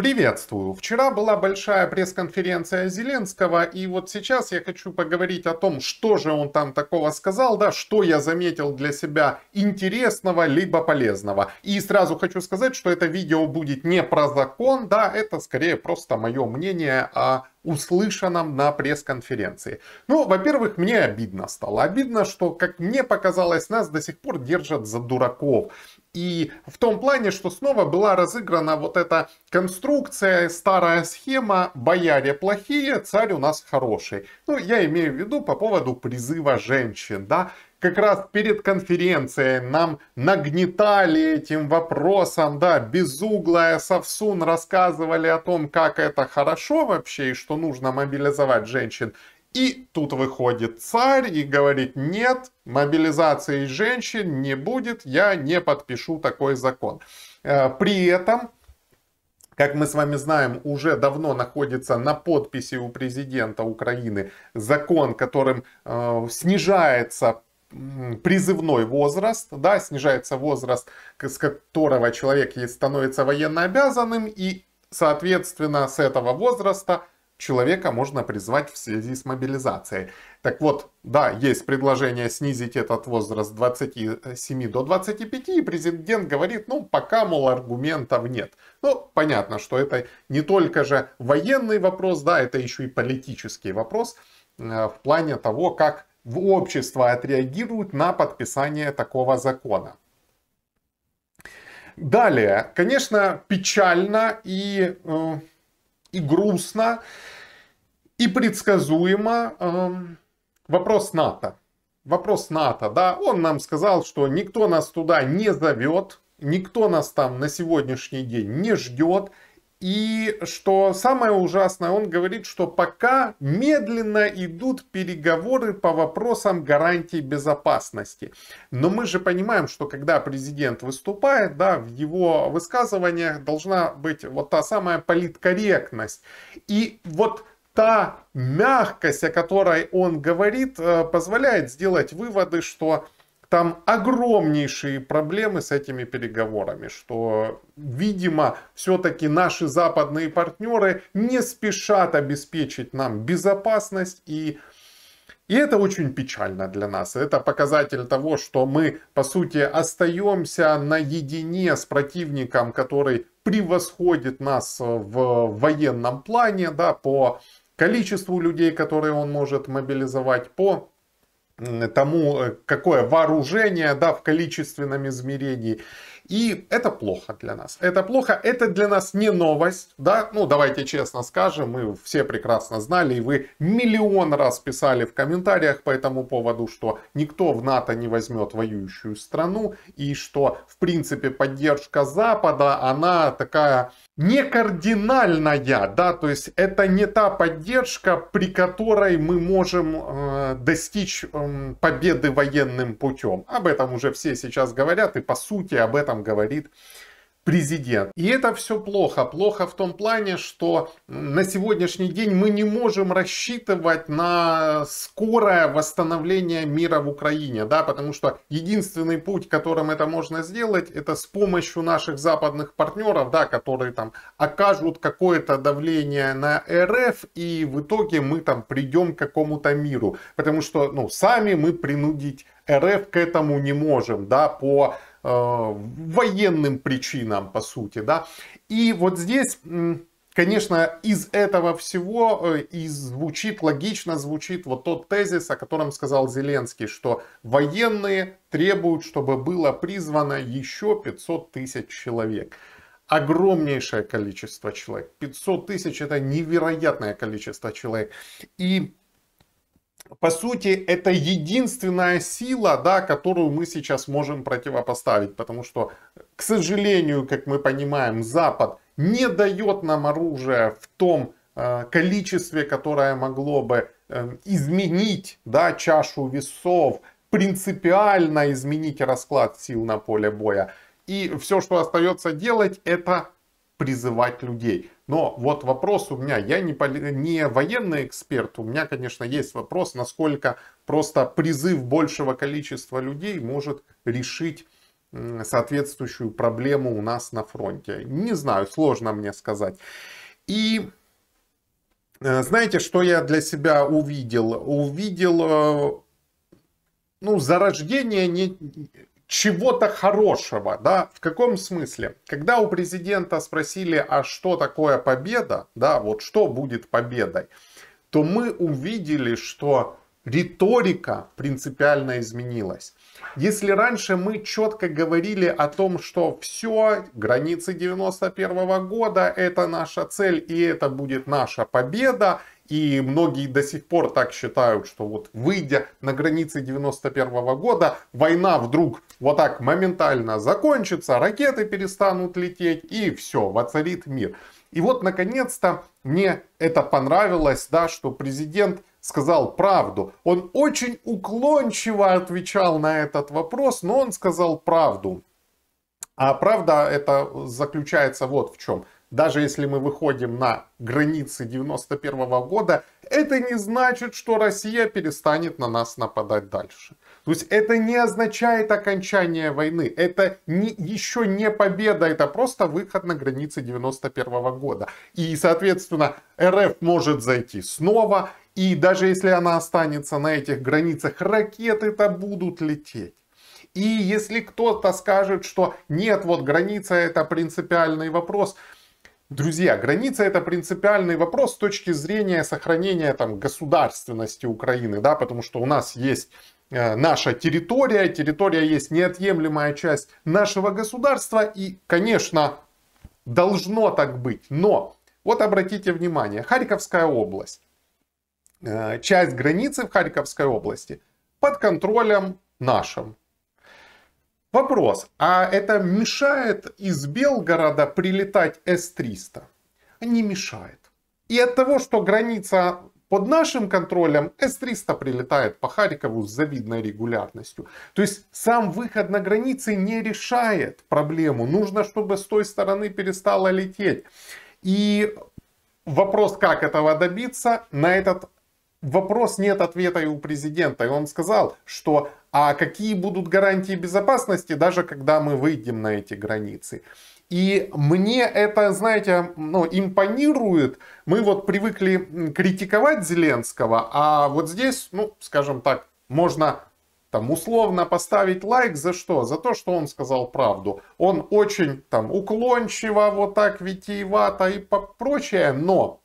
Приветствую! Вчера была большая пресс-конференция Зеленского, и вот сейчас я хочу поговорить о том, что же он там такого сказал, да, что я заметил для себя интересного, либо полезного. И сразу хочу сказать, что это видео будет не про закон, да, это скорее просто мое мнение о услышанном на пресс-конференции. Ну, во-первых, мне обидно стало. Обидно, что, как мне показалось, нас до сих пор держат за дураков. И в том плане, что снова была разыграна вот эта конструкция, старая схема «бояре плохие, царь у нас хороший». Ну, я имею в виду по поводу призыва женщин, да. Как раз перед конференцией нам нагнетали этим вопросом, да, безуглая Совсун рассказывали о том, как это хорошо вообще и что нужно мобилизовать женщин. И тут выходит царь и говорит, нет, мобилизации женщин не будет, я не подпишу такой закон. Э, при этом, как мы с вами знаем, уже давно находится на подписи у президента Украины закон, которым э, снижается призывной возраст, да, снижается возраст, с которого человек становится военно обязанным, и, соответственно, с этого возраста человека можно призвать в связи с мобилизацией. Так вот, да, есть предложение снизить этот возраст с 27 до 25, и президент говорит, ну, пока, мол, аргументов нет. Ну, понятно, что это не только же военный вопрос, да, это еще и политический вопрос э, в плане того, как в общество отреагирует на подписание такого закона. Далее, конечно, печально и э, и грустно, и предсказуемо. Эм, вопрос НАТО. Вопрос НАТО, да, он нам сказал, что никто нас туда не зовет, никто нас там на сегодняшний день не ждет, и что самое ужасное, он говорит, что пока медленно идут переговоры по вопросам гарантии безопасности. Но мы же понимаем, что когда президент выступает, да, в его высказываниях должна быть вот та самая политкорректность. И вот та мягкость, о которой он говорит, э, позволяет сделать выводы, что там огромнейшие проблемы с этими переговорами, что, видимо, все-таки наши западные партнеры не спешат обеспечить нам безопасность и и это очень печально для нас. Это показатель того, что мы, по сути, остаемся наедине с противником, который превосходит нас в военном плане, да, по количеству людей, которые он может мобилизовать, по тому, э, какое вооружение да, в количественном измерении. И это плохо для нас. Это плохо, это для нас не новость, да? Ну, давайте честно скажем, мы все прекрасно знали, и вы миллион раз писали в комментариях по этому поводу, что никто в НАТО не возьмет воюющую страну, и что, в принципе, поддержка Запада, она такая не кардинальная, да, то есть это не та поддержка, при которой мы можем э, достичь э, победы военным путем. Об этом уже все сейчас говорят, и по сути об этом говорит президент. И это все плохо. Плохо в том плане, что на сегодняшний день мы не можем рассчитывать на скорое восстановление мира в Украине, да, потому что единственный путь, которым это можно сделать, это с помощью наших западных партнеров, да, которые там окажут какое-то давление на РФ, и в итоге мы там придем к какому-то миру, потому что, ну, сами мы принудить РФ к этому не можем, да, по Э, военным причинам, по сути, да. И вот здесь, конечно, из этого всего э, и звучит, логично звучит вот тот тезис, о котором сказал Зеленский, что военные требуют, чтобы было призвано еще 500 тысяч человек огромнейшее количество человек. 500 тысяч это невероятное количество человек. И по сути, это единственная сила, да, которую мы сейчас можем противопоставить, потому что, к сожалению, как мы понимаем, Запад не дает нам оружие в том э, количестве, которое могло бы э, изменить, да, чашу весов, принципиально изменить расклад сил на поле боя. И все, что остается делать, это призывать людей. Но вот вопрос у меня, я не, не военный эксперт, у меня, конечно, есть вопрос, насколько просто призыв большего количества людей может решить соответствующую проблему у нас на фронте. Не знаю, сложно мне сказать. И э, знаете, что я для себя увидел? Увидел э, ну, зарождение не, чего-то хорошего, да, в каком смысле? Когда у президента спросили, а что такое победа, да, вот что будет победой, то мы увидели, что риторика принципиально изменилась. Если раньше мы четко говорили о том, что все, границы 91 года, это наша цель и это будет наша победа, и многие до сих пор так считают, что вот выйдя на границы 91 года, война вдруг вот так моментально закончится, ракеты перестанут лететь и все, воцарит мир. И вот, наконец-то, мне это понравилось, да, что президент сказал правду. Он очень уклончиво отвечал на этот вопрос, но он сказал правду. А правда это заключается вот в чем даже если мы выходим на границы 91 -го года, это не значит, что Россия перестанет на нас нападать дальше. То есть это не означает окончание войны, это не, еще не победа, это просто выход на границы 91 -го года. И, соответственно, РФ может зайти снова, и даже если она останется на этих границах, ракеты-то будут лететь. И если кто-то скажет, что нет, вот граница это принципиальный вопрос, Друзья, граница это принципиальный вопрос с точки зрения сохранения там, государственности Украины, да, потому что у нас есть э, наша территория, территория есть неотъемлемая часть нашего государства, и, конечно, должно так быть. Но вот обратите внимание, Харьковская область, э, часть границы в Харьковской области под контролем нашим. Вопрос, а это мешает из Белгорода прилетать С-300? Не мешает. И от того, что граница под нашим контролем, С-300 прилетает по Харькову с завидной регулярностью. То есть сам выход на границы не решает проблему. Нужно, чтобы с той стороны перестало лететь. И вопрос, как этого добиться, на этот вопрос нет ответа и у президента. И он сказал, что а какие будут гарантии безопасности, даже когда мы выйдем на эти границы? И мне это, знаете, ну, импонирует. Мы вот привыкли критиковать Зеленского, а вот здесь, ну, скажем так, можно там условно поставить лайк за что? За то, что он сказал правду. Он очень там уклончиво, вот так витиевато и прочее, но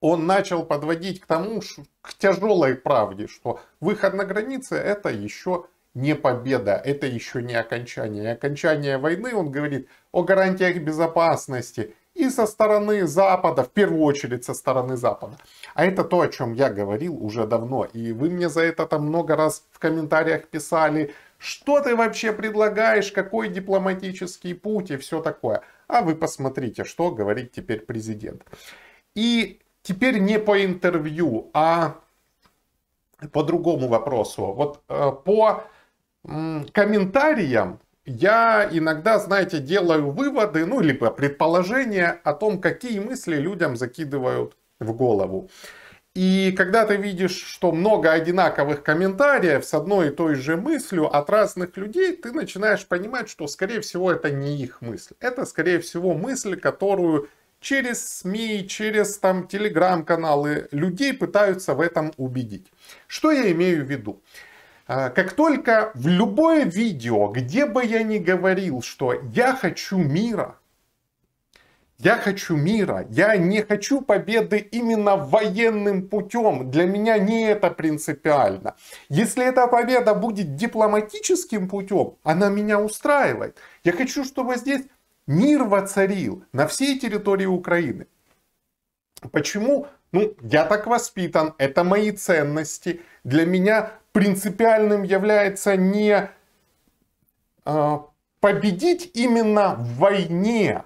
он начал подводить к тому, к тяжелой правде, что выход на границы это еще не победа, это еще не окончание. И окончание войны, он говорит о гарантиях безопасности и со стороны Запада, в первую очередь со стороны Запада. А это то, о чем я говорил уже давно. И вы мне за это там много раз в комментариях писали, что ты вообще предлагаешь, какой дипломатический путь и все такое. А вы посмотрите, что говорит теперь президент. И теперь не по интервью, а по другому вопросу. Вот э, по комментариям я иногда, знаете, делаю выводы, ну, либо предположения о том, какие мысли людям закидывают в голову. И когда ты видишь, что много одинаковых комментариев с одной и той же мыслью от разных людей, ты начинаешь понимать, что, скорее всего, это не их мысль. Это, скорее всего, мысль, которую через СМИ, через там телеграм-каналы людей пытаются в этом убедить. Что я имею в виду? А, как только в любое видео, где бы я ни говорил, что я хочу мира, я хочу мира, я не хочу победы именно военным путем. Для меня не это принципиально. Если эта победа будет дипломатическим путем, она меня устраивает. Я хочу, чтобы здесь мир воцарил на всей территории Украины. Почему? Ну, я так воспитан, это мои ценности. Для меня принципиальным является не э, победить именно в войне,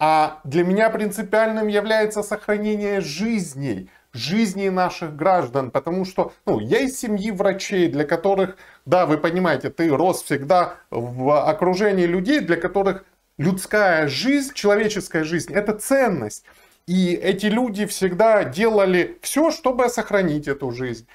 а для меня принципиальным является сохранение жизней, жизней наших граждан, потому что ну, я из семьи врачей, для которых, да, вы понимаете, ты рос всегда в окружении людей, для которых людская жизнь, человеческая жизнь – это ценность. И эти люди всегда делали все, чтобы сохранить эту жизнь.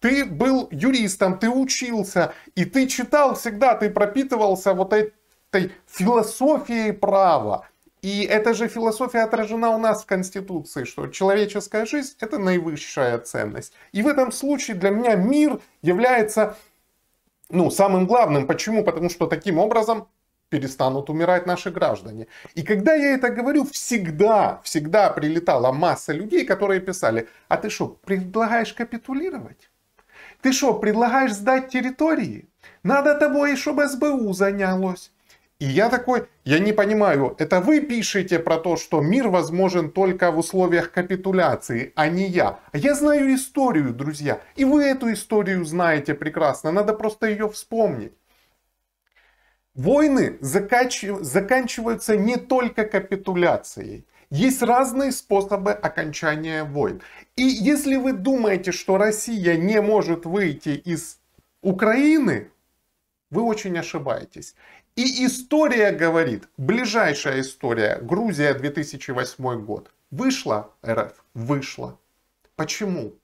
Ты был юристом, ты учился, и ты читал всегда, ты пропитывался вот этой философией права. И эта же философия отражена у нас в Конституции, что человеческая жизнь – это наивысшая ценность. И в этом случае для меня мир является ну, самым главным. Почему? Потому что таким образом перестанут умирать наши граждане. И когда я это говорю, всегда, всегда прилетала масса людей, которые писали, а ты что, предлагаешь капитулировать? Ты что, предлагаешь сдать территории? Надо того чтобы СБУ занялось. И я такой, я не понимаю, это вы пишете про то, что мир возможен только в условиях капитуляции, а не я. А я знаю историю, друзья, и вы эту историю знаете прекрасно, надо просто ее вспомнить. Войны закач... заканчиваются не только капитуляцией. Есть разные способы окончания войн. И если вы думаете, что Россия не может выйти из Украины, вы очень ошибаетесь. И история говорит, ближайшая история, Грузия 2008 год. Вышла РФ? Вышла. Почему?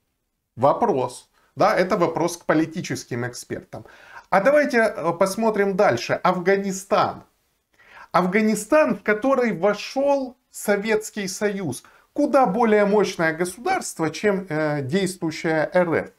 Вопрос. Да, это вопрос к политическим экспертам. А давайте э, посмотрим дальше. Афганистан. Афганистан, в который вошел Советский Союз. Куда более мощное государство, чем э, действующая РФ.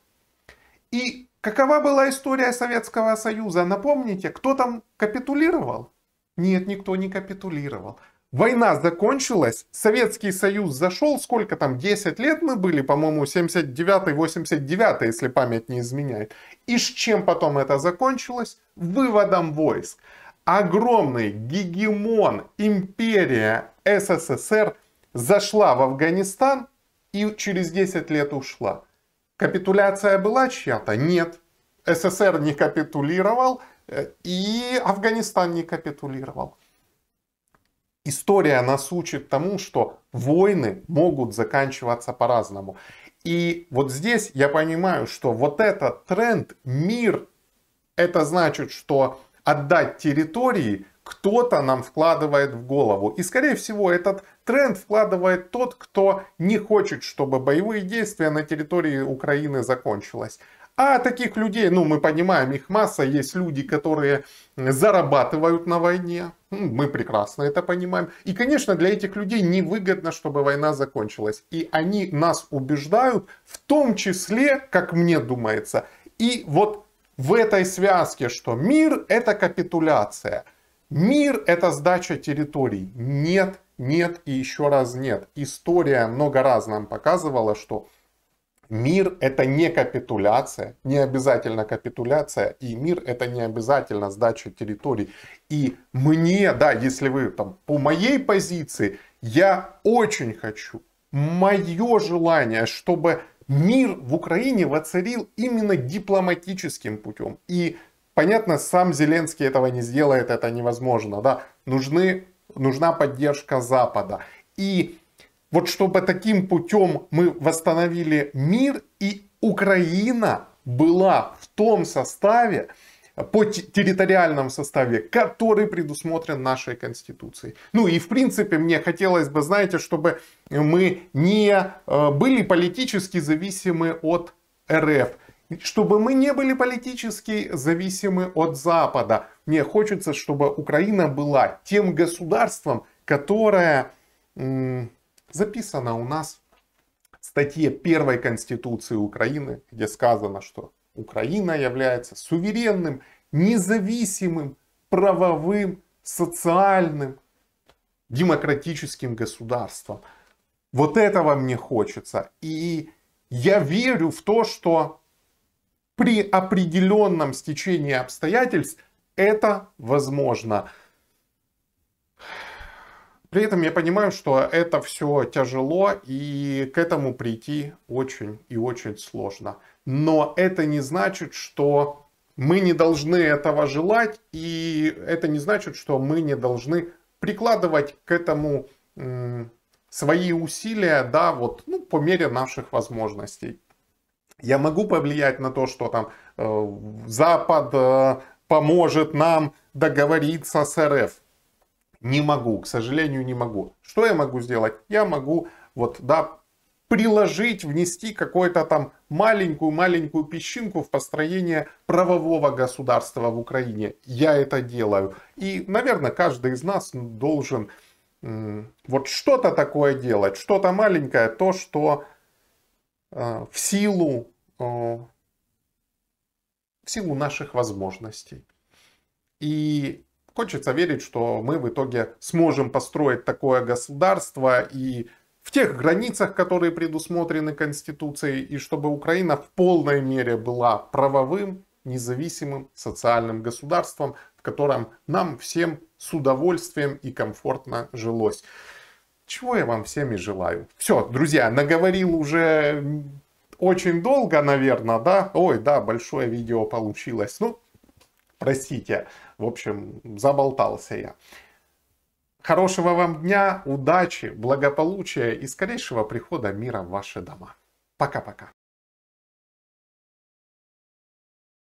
И какова была история Советского Союза? Напомните, кто там капитулировал? Нет, никто не капитулировал. Война закончилась, Советский Союз зашел, сколько там, 10 лет мы были, по-моему, 79-89, если память не изменяет. И с чем потом это закончилось? Выводом войск. Огромный гегемон, империя СССР зашла в Афганистан и через 10 лет ушла. Капитуляция была чья-то? Нет. СССР не капитулировал э, и Афганистан не капитулировал история нас учит тому, что войны могут заканчиваться по-разному. И вот здесь я понимаю, что вот этот тренд, мир, это значит, что отдать территории кто-то нам вкладывает в голову. И, скорее всего, этот тренд вкладывает тот, кто не хочет, чтобы боевые действия на территории Украины закончилось. А таких людей, ну мы понимаем, их масса, есть люди, которые зарабатывают на войне, мы прекрасно это понимаем. И, конечно, для этих людей невыгодно, чтобы война закончилась. И они нас убеждают, в том числе, как мне думается, и вот в этой связке, что мир это капитуляция, мир это сдача территорий. Нет, нет и еще раз нет. История много раз нам показывала, что Мир – это не капитуляция, не обязательно капитуляция, и мир – это не обязательно сдача территорий. И мне, да, если вы там по моей позиции, я очень хочу, мое желание, чтобы мир в Украине воцарил именно дипломатическим путем. И понятно, сам Зеленский этого не сделает, это невозможно, да, нужны, нужна поддержка Запада. И вот чтобы таким путем мы восстановили мир, и Украина была в том составе, по территориальном составе, который предусмотрен нашей Конституцией. Ну и в принципе мне хотелось бы, знаете, чтобы мы не э, были политически зависимы от РФ, чтобы мы не были политически зависимы от Запада. Мне хочется, чтобы Украина была тем государством, которое записано у нас в статье первой Конституции Украины, где сказано, что Украина является суверенным, независимым, правовым, социальным, демократическим государством. Вот этого мне хочется. И я верю в то, что при определенном стечении обстоятельств это возможно. При этом я понимаю, что это все тяжело и к этому прийти очень и очень сложно. Но это не значит, что мы не должны этого желать, и это не значит, что мы не должны прикладывать к этому свои усилия, да, вот, ну, по мере наших возможностей. Я могу повлиять на то, что там э, Запад э, поможет нам договориться с РФ. Не могу, к сожалению, не могу. Что я могу сделать? Я могу вот, да, приложить, внести какую-то там маленькую-маленькую песчинку в построение правового государства в Украине. Я это делаю. И, наверное, каждый из нас должен вот что-то такое делать, что-то маленькое, то, что э, в силу э, в силу наших возможностей. И Хочется верить, что мы в итоге сможем построить такое государство и в тех границах, которые предусмотрены Конституцией, и чтобы Украина в полной мере была правовым, независимым социальным государством, в котором нам всем с удовольствием и комфортно жилось. Чего я вам всем и желаю. Все, друзья, наговорил уже очень долго, наверное, да? Ой, да, большое видео получилось. Ну, Простите, в общем, заболтался я. Хорошего вам дня, удачи, благополучия и скорейшего прихода мира в ваши дома. Пока-пока.